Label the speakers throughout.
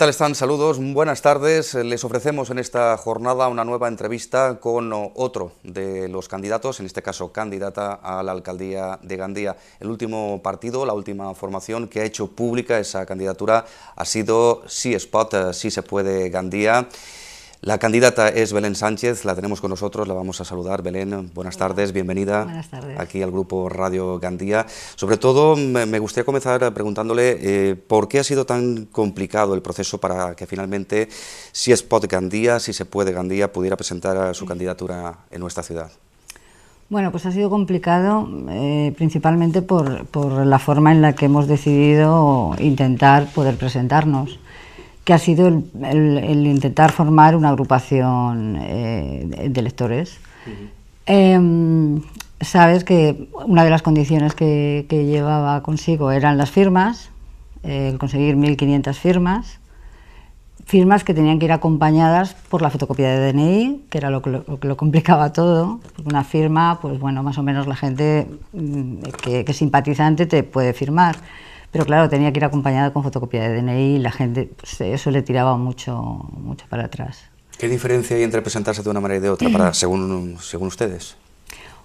Speaker 1: tal están? Saludos, buenas tardes. Les ofrecemos en esta jornada una nueva entrevista con otro de los candidatos, en este caso candidata a la alcaldía de Gandía. El último partido, la última formación que ha hecho pública esa candidatura ha sido Sí Spot, eh, si se puede Gandía. La candidata es Belén Sánchez, la tenemos con nosotros, la vamos a saludar. Belén, buenas tardes, bienvenida aquí al grupo Radio Gandía. Sobre todo, me gustaría comenzar preguntándole eh, por qué ha sido tan complicado el proceso para que finalmente, si es Pod Gandía, si se puede Gandía, pudiera presentar su candidatura en nuestra ciudad.
Speaker 2: Bueno, pues ha sido complicado eh, principalmente por, la forma en la que hemos decidido intentar poder presentarnos que ha sido el, intentar formar una agrupación eh, de lectores. Em, sabes que una de las condiciones que, llevaba consigo eran las firmas, eh, el conseguir 1.500 firmas, firmas que tenían que ir acompañadas por la fotocopia de DNI, que era lo que lo, complicaba todo. Una firma, pues bueno, más o menos la gente mm, que, que es simpatizante te puede firmar. Pero claro, tenía que ir acompañada con fotocopia de DNI y la gente, pues, eso le tiraba mucho, mucho para atrás.
Speaker 1: ¿Qué diferencia hay entre presentarse de una manera y de otra, según, según ustedes?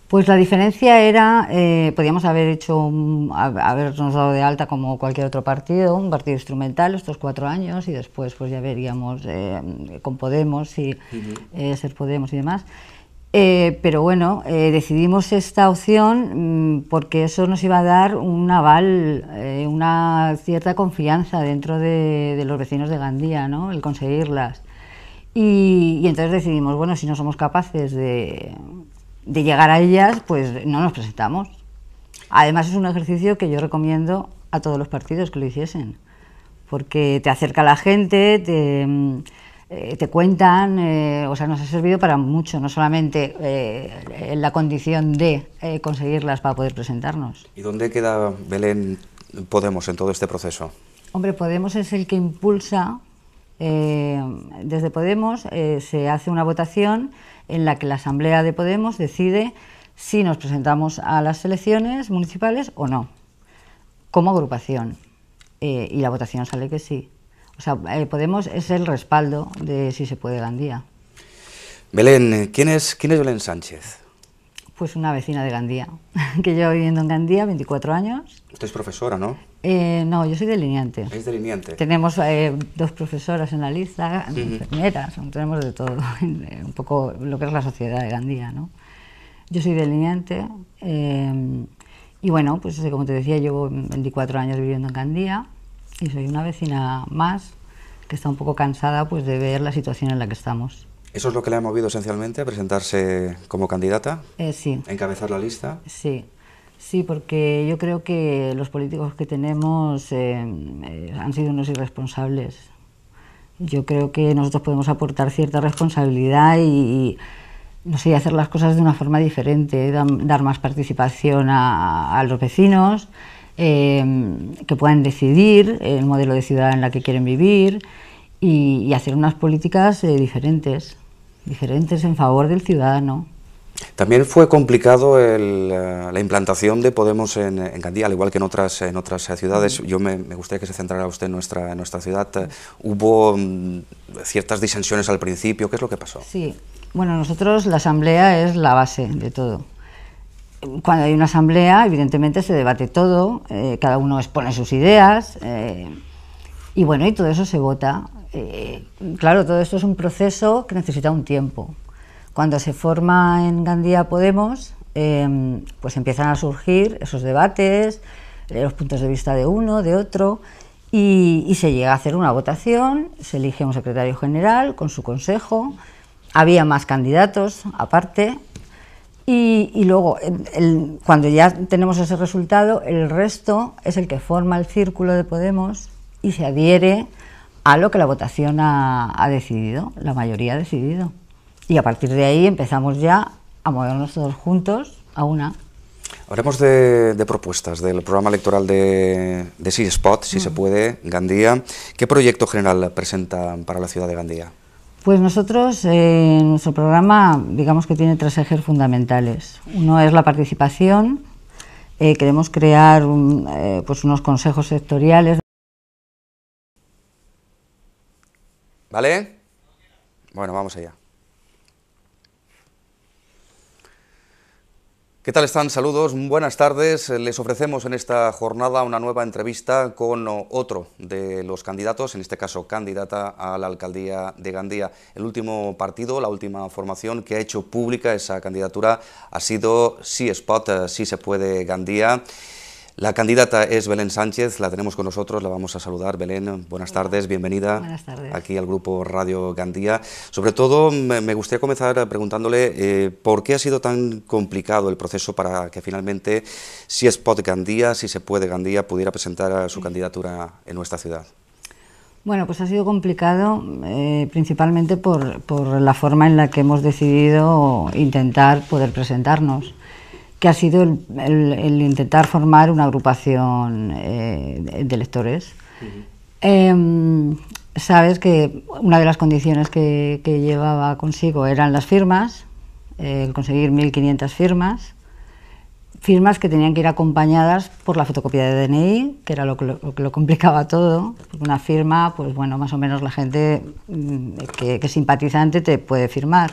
Speaker 2: Pues la diferencia era, eh, podíamos haber hecho, habernos dado de alta como cualquier otro partido, un partido instrumental estos cuatro años y después pues ya veríamos eh, con Podemos y eh, ser Podemos y demás. Eh, pero bueno, eh, decidimos esta opción mm, porque eso nos iba a dar un aval, eh, una cierta confianza dentro de, los vecinos de Gandía, el conseguirlas. Y, entonces decidimos, bueno, si no somos capaces de, de llegar a ellas, pues no nos presentamos. Además es un ejercicio que yo recomiendo a todos los partidos que lo hiciesen, porque te acerca a la gente, te mm, eh, te cuentan, eh, o sea, nos ha servido para mucho, no solamente eh, la condición de conseguirlas para poder presentarnos.
Speaker 1: ¿Y dónde queda Belén Podemos en todo este proceso?
Speaker 2: Hombre, Podemos es el que impulsa, desde Podemos se hace una votación en la que la Asamblea de Podemos decide si nos presentamos a las elecciones municipales o no, como agrupación. y la votación sale que sí. O sea, eh, Podemos es el respaldo de Si se puede Gandía.
Speaker 1: Belén, eh, ¿quién es, quién es Belén Sánchez?
Speaker 2: Pues una vecina de Gandía, que yo viviendo en Gandía 24 años.
Speaker 1: Usted es profesora, ¿no?
Speaker 2: Eh, no, yo soy delineante. ¿Es delineante? Tenemos dos profesoras en la lista, enfermeras, tenemos de todo, un poco lo que es la sociedad de Gandía, ¿no? Yo soy delineante y bueno, pues como te decía, llevo 24 años viviendo en Gandía y soy una vecina más que está un poco cansada pues, de ver la situación en la que estamos.
Speaker 1: ¿Eso es lo que le ha movido esencialmente a presentarse como candidata?
Speaker 2: Eh, sí. ¿Encabezar la lista? Sí. Sí, porque yo creo que los políticos que tenemos eh, eh, han sido unos irresponsables. Yo creo que nosotros podemos aportar cierta responsabilidad y, no sé, hacer las cosas de una forma diferente, dar más participación a, a los vecinos, Em, que puedan decidir el modelo de ciudad en la que quieren vivir y, hacer unas políticas eh, diferentes, diferentes en favor del ciudadano.
Speaker 1: También fue complicado eh, la implantación de Podemos en, en, Gandía, al igual que en otras, en otras eh, ciudades. Yo me, gustaría que se centrara usted en nuestra, nuestra ciudad. Hubo mm, ciertas disensiones al principio. ¿Qué es lo que pasó?
Speaker 2: Sí, bueno, nosotros la asamblea es la base de todo cuando hay una asamblea, evidentemente se debate todo, eh, cada uno expone sus ideas eh, y bueno, y todo eso se vota. Eh, claro, todo esto es un proceso que necesita un tiempo. Cuando se forma en Gandía Podemos, pues empiezan a surgir esos debates, los puntos de vista de uno, de otro, y, se llega a hacer una votación, se elige un secretario general con su consejo, había más candidatos aparte, y, luego, cuando ya tenemos ese resultado, el resto es el que forma el círculo de Podemos y se adhiere a lo que la votación ha, decidido, la mayoría ha decidido. Y a partir de ahí empezamos ya a movernos todos juntos a una.
Speaker 1: Hablemos de, propuestas del programa electoral de, de spot si se puede, Gandía. ¿Qué proyecto general presentan para la ciudad de Gandía?
Speaker 2: Pues nosotros, eh, en nuestro programa, digamos que tiene tres ejes fundamentales. Uno es la participación, eh, queremos crear eh, pues unos consejos sectoriales.
Speaker 1: ¿Vale? Bueno, vamos allá. ¿Qué tal están? Saludos, buenas tardes. Les ofrecemos en esta jornada una nueva entrevista con otro de los candidatos, en este caso candidata a la alcaldía de Gandía. El último partido, la última formación que ha hecho pública esa candidatura ha sido Sí Spot, eh, Sí se puede Gandía. La candidata es Belén Sánchez, la tenemos con nosotros, la vamos a saludar. Belén, buenas tardes, bienvenida aquí al grupo Radio Gandía. Sobre todo, me gustaría comenzar preguntándole eh, por qué ha sido tan complicado el proceso para que finalmente, si es Pod Gandía, si se puede Gandía, pudiera presentar su candidatura en nuestra ciudad.
Speaker 2: Bueno, pues ha sido complicado eh, principalmente por, la forma en la que hemos decidido intentar poder presentarnos que ha sido el, intentar formar una agrupación eh, de lectores. Em, sabes que una de las condiciones que, llevaba consigo eran las firmas, eh, el conseguir 1.500 firmas, firmas que tenían que ir acompañadas por la fotocopia de DNI, que era lo que lo, complicaba todo. Una firma, pues bueno, más o menos la gente mm, que, que es simpatizante te puede firmar.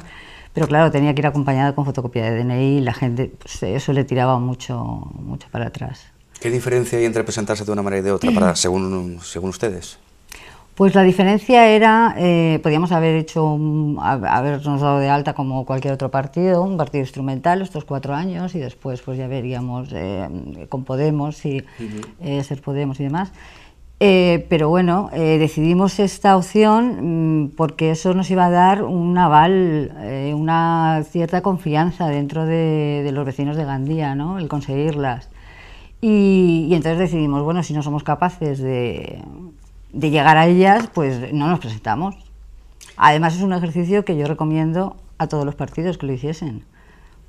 Speaker 2: Pero claro, tenía que ir acompañada con fotocopia de DNI y la gente, pues, eso le tiraba mucho, mucho para
Speaker 1: atrás. ¿Qué diferencia hay entre presentarse de una manera y de otra, para, según, según ustedes?
Speaker 2: Pues la diferencia era, eh, podíamos haber hecho, habernos dado de alta como cualquier otro partido, un partido instrumental estos cuatro años y después pues ya veríamos eh, con Podemos y eh, ser Podemos y demás. pero bueno, decidimos esta opción mm, porque eso nos iba a dar un aval una cierta confianza dentro de, los vecinos de Gandía, ¿no? el conseguirlas. Y, entonces decidimos, bueno, si no somos capaces de, de llegar a ellas, pues no nos presentamos. Además es un ejercicio que yo recomiendo a todos los partidos que lo hiciesen,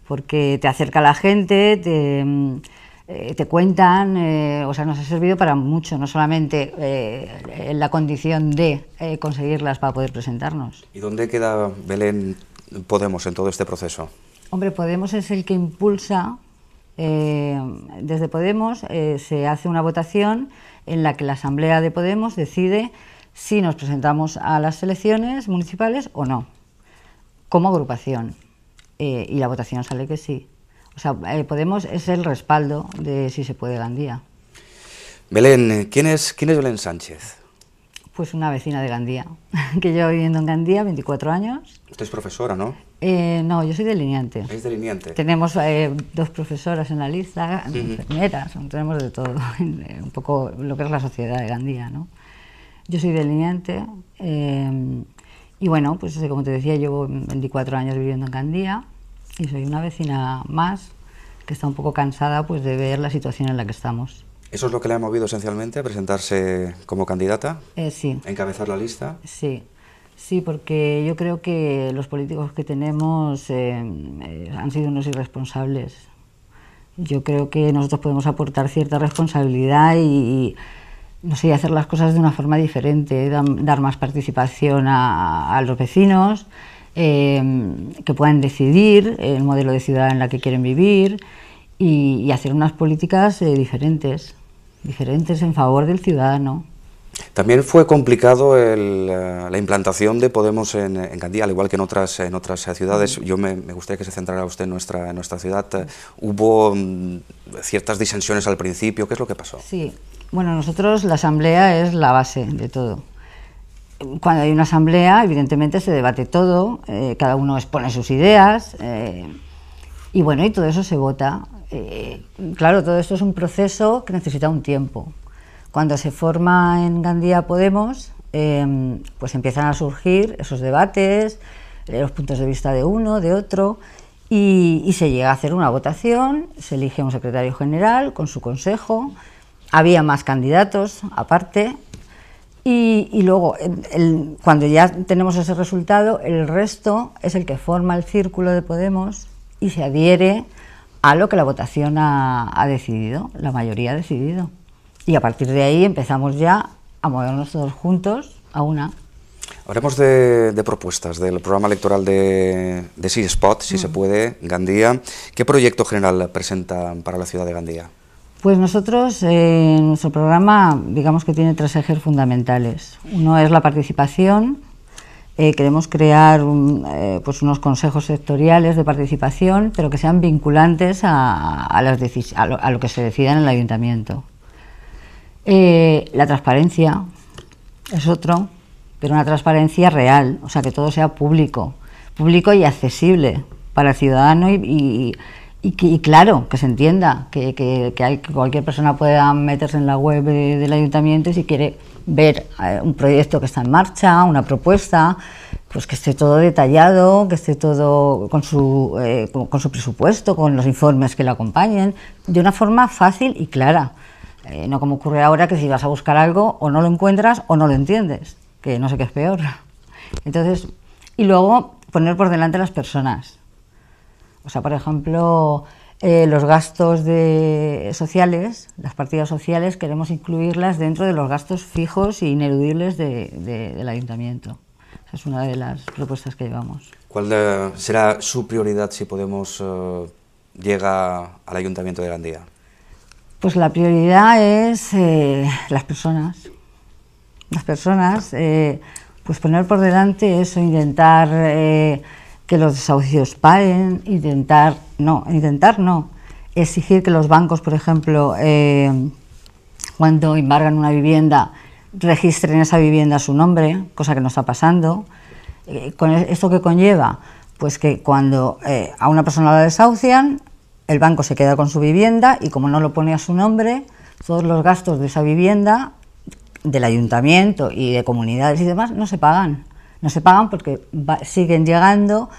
Speaker 2: porque te acerca a la gente, te, eh, te cuentan, eh, o sea, nos ha servido para mucho, no solamente eh, la condición de eh, conseguirlas para poder presentarnos.
Speaker 1: ¿Y dónde queda Belén Podemos en todo este proceso?
Speaker 2: Hombre, Podemos es el que impulsa, eh, desde Podemos eh, se hace una votación en la que la Asamblea de Podemos decide si nos presentamos a las elecciones municipales o no, como agrupación. Eh, y la votación sale que sí. O sea, Podemos es el respaldo de si se puede Gandía.
Speaker 1: Belén, ¿quién es, quién es Belén Sánchez?
Speaker 2: Pues una vecina de Gandía, que llevo viviendo en Gandía 24 años.
Speaker 1: Usted es profesora, ¿no?
Speaker 2: Eh, no, yo soy delineante. ¿Es delineante? Tenemos eh, dos profesoras en la lista, enfermeras, tenemos de todo, eh, un poco lo que es la sociedad de Gandía, ¿no? Yo soy delineante y bueno, pues como te decía, llevo 24 años viviendo en Gandía y soy una vecina más que está un poco cansada pues de ver la situación en la que estamos.
Speaker 1: Eso es lo que le ha movido esencialmente a presentarse como candidata. Eh, sí. Encabezar la lista.
Speaker 2: Sí. Sí, porque yo creo que los políticos que tenemos eh, eh, han sido unos irresponsables. Yo creo que nosotros podemos aportar cierta responsabilidad y, no sé, hacer las cosas de una forma diferente, dar más participación a, los vecinos, que puedan decidir el modelo de ciudad en la que quieren vivir y, hacer unas políticas diferentes diferentes en favor del ciudadano.
Speaker 1: También fue complicado eh, la implantación de Podemos en, en, Gandía, al igual que en otras, en otras eh, ciudades. Yo me, gustaría que se centrara usted en nuestra, ciudad. Hubo mm, ciertas disensiones al principio. ¿Qué es lo que pasó?
Speaker 2: Sí. Bueno, nosotros la asamblea es la base de todo. Cuando hay una asamblea, evidentemente se debate todo, eh, cada uno expone sus ideas. Y bueno, y todo eso se vota. Eh, claro, todo esto es un proceso que necesita un tiempo. Cuando se forma en Gandía Podemos, em, pues empiezan a surgir esos debates, eh, los puntos de vista de uno, de otro, y, se llega a hacer una votación, se elige un secretario general con su consejo, había más candidatos aparte, y, luego, cuando ya tenemos ese resultado, el resto es el que forma el círculo de Podemos y se adhiere a lo que la votación ha, ha decidido, la mayoría ha decidido. Y a partir de ahí empezamos ya a movernos todos juntos a una.
Speaker 1: Hablemos de, de, propuestas del programa electoral de, de spot si se puede, Gandía. ¿Qué proyecto general presentan para la ciudad de Gandía?
Speaker 2: Pues nosotros, eh, nuestro programa, digamos que tiene tres ejes fundamentales. Uno es la participación, eh, queremos crear eh, pues unos consejos sectoriales de participación, pero que sean vinculantes a, las a, lo, que se decida en el ayuntamiento. Eh, la transparencia es otro, pero una transparencia real, o sea, que todo sea público, público y accesible para el ciudadano y y, claro, que se entienda que, que, que, cualquier persona pueda meterse en la web del ayuntamiento y si quiere ver eh, un proyecto que está en marcha, una propuesta, pues que esté todo detallado, que esté todo con su, eh, con, su presupuesto, con los informes que lo acompañen, de una forma fácil y clara. Eh, no como ocurre ahora que si vas a buscar algo o no lo encuentras o no lo entiendes, que no sé qué es peor. Entonces, y luego poner por delante las personas o sea, por ejemplo, eh, los gastos de sociales, las partidas sociales, queremos incluirlas dentro de los gastos fijos e ineludibles del ayuntamiento. Esa es una de las propuestas que llevamos.
Speaker 1: ¿Cuál será su prioridad si Podemos eh, llegar al ayuntamiento de Gandía?
Speaker 2: Pues la prioridad es eh, las personas. Las personas, pues poner por delante eso, intentar que los desahucios paren, intentar, no, intentar no, exigir que los bancos, por ejemplo, eh, cuando embargan una vivienda, registren esa vivienda a su nombre, cosa que no está pasando. Eh, con e, ¿Esto que conlleva? Pues que cuando eh, a una persona la desahucian, el banco se queda con su vivienda y como no lo pone a su nombre, todos los gastos de esa vivienda, del ayuntamiento y de comunidades y demás, no se pagan no se pagan porque siguen llegando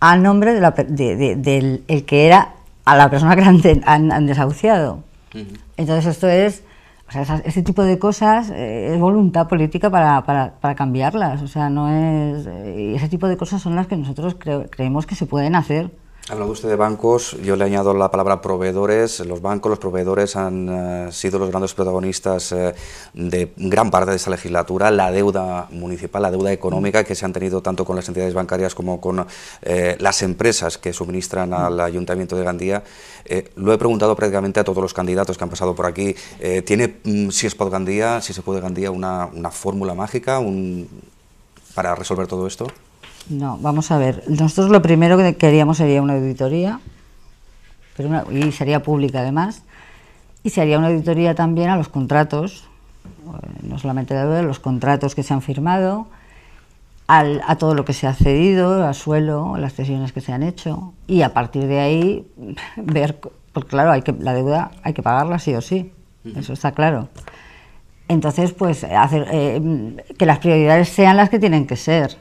Speaker 2: al nombre de del que era a la persona que han, desahuciado. Entonces esto es, o sea, este tipo de cosas eh, es voluntad política para, para, cambiarlas, o sea, no es... Eh, ese tipo de cosas son las que nosotros creemos que se pueden hacer.
Speaker 1: Hablando usted de bancos, yo le añado la palabra proveedores. Los bancos, los proveedores han eh, sido los grandes protagonistas eh, de gran parte de esta legislatura. La deuda municipal, la deuda económica que se han tenido tanto con las entidades bancarias como con eh, las empresas que suministran al Ayuntamiento de Gandía. lo he preguntado prácticamente a todos los candidatos que han pasado por aquí. ¿Tiene, mm, si es por Gandía, si se puede Gandía, una, fórmula mágica para resolver todo esto?
Speaker 2: No, vamos a ver. Nosotros lo primero que queríamos sería una auditoría, pero y sería pública además, y se haría una auditoría también a los contratos, eh, no solamente la deuda, los contratos que se han firmado, a todo lo que se ha cedido, al suelo, las cesiones que se han hecho, y a partir de ahí ver, porque claro, hay que, la deuda hay que pagarla sí o sí, eso está claro. Entonces, pues eh, que las prioridades sean las que tienen que ser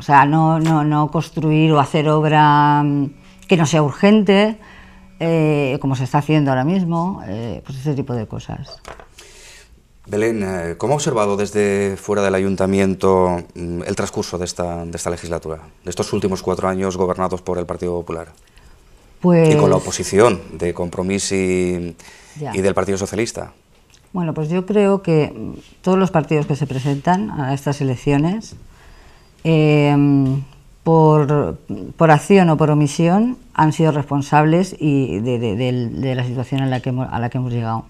Speaker 2: o sea, no, no, construir o hacer obra mm, que no sea urgente, eh, como se está haciendo ahora mismo, eh, pues ese tipo de cosas.
Speaker 1: Belén, eh, ¿cómo ha observado desde fuera del ayuntamiento mm, el transcurso de esta, legislatura, de estos últimos cuatro años gobernados por el Partido Popular?
Speaker 2: Y con la pues
Speaker 1: oposición de Compromís y del Partido Socialista.
Speaker 2: Bueno, pues yo creo que mm, todos los partidos que se presentan a estas elecciones Em, por, por, acción o por omisión han sido responsables de, la situación la que a la que hemos llegado.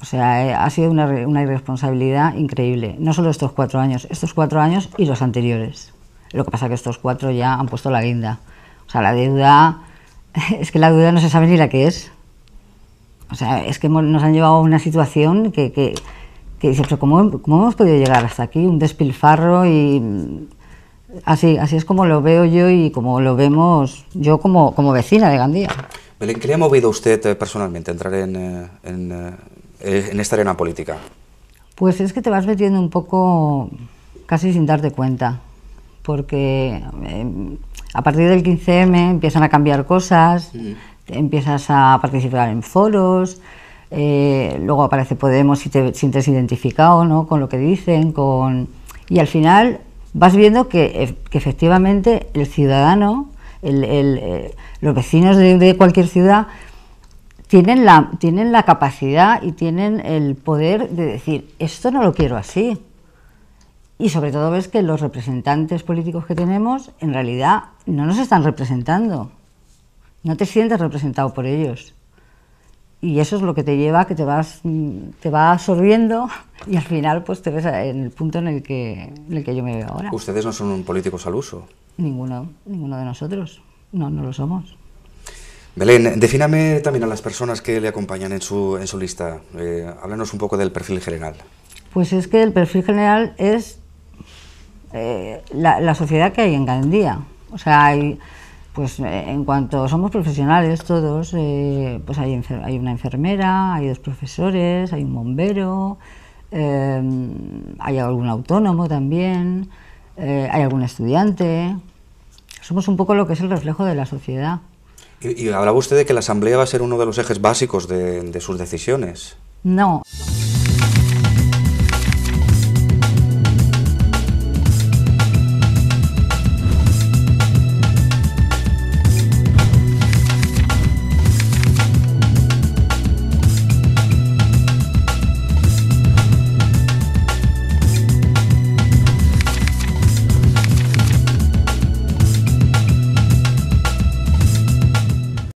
Speaker 2: O sea, eh, ha sido una, irresponsabilidad increíble. No solo estos cuatro años, estos cuatro años y los anteriores. Lo que pasa es que estos cuatro ya han puesto la guinda. O sea, la deuda, es que la deuda no se sabe ni la que es. O sea, es que nos han llevado a una situación que, que que dice, pero ¿cómo, ¿cómo, hemos podido llegar hasta aquí? Un despilfarro y así, así es como lo veo yo y como lo vemos yo como, como vecina de Gandía.
Speaker 1: Belén, ¿qué le ha movido a usted eh, personalmente a entrar en, eh, eh, en, esta arena política?
Speaker 2: Pues es que te vas metiendo un poco casi sin darte cuenta, porque a partir del 15M empiezan a cambiar cosas, empiezas a participar en foros, eh, luego aparece Podemos si te sientes identificado con lo que dicen, con... y al final vas viendo que, efectivamente el ciudadano, eh, los vecinos de, cualquier ciudad, tienen tienen la capacidad y tienen el poder de decir, esto no lo quiero así. Y sobre todo ves que los representantes políticos que tenemos en realidad no nos están representando. No te sientes representado por ellos y eso es lo que te lleva, que te vas, te va absorbiendo y al final pues te ves en el punto en el que, yo me veo ahora. ¿Ustedes no
Speaker 1: son políticos al uso?
Speaker 2: Ninguno, ninguno de nosotros. No, lo somos.
Speaker 1: Belén, defíname también a las personas que le acompañan en su, en su lista. Eh, háblanos un poco del perfil general.
Speaker 2: Pues es que el perfil general es eh, la, sociedad que hay en Gandía. O sea, hay pues eh, en cuanto somos profesionales todos, eh, pues hay, una enfermera, hay dos profesores, hay un bombero, em, hay algún autónomo también, eh, hay algún estudiante. Somos un poco lo que es el reflejo de la sociedad.
Speaker 1: Y, hablaba usted de que la asamblea va a ser uno de los ejes básicos de sus decisiones.
Speaker 2: No.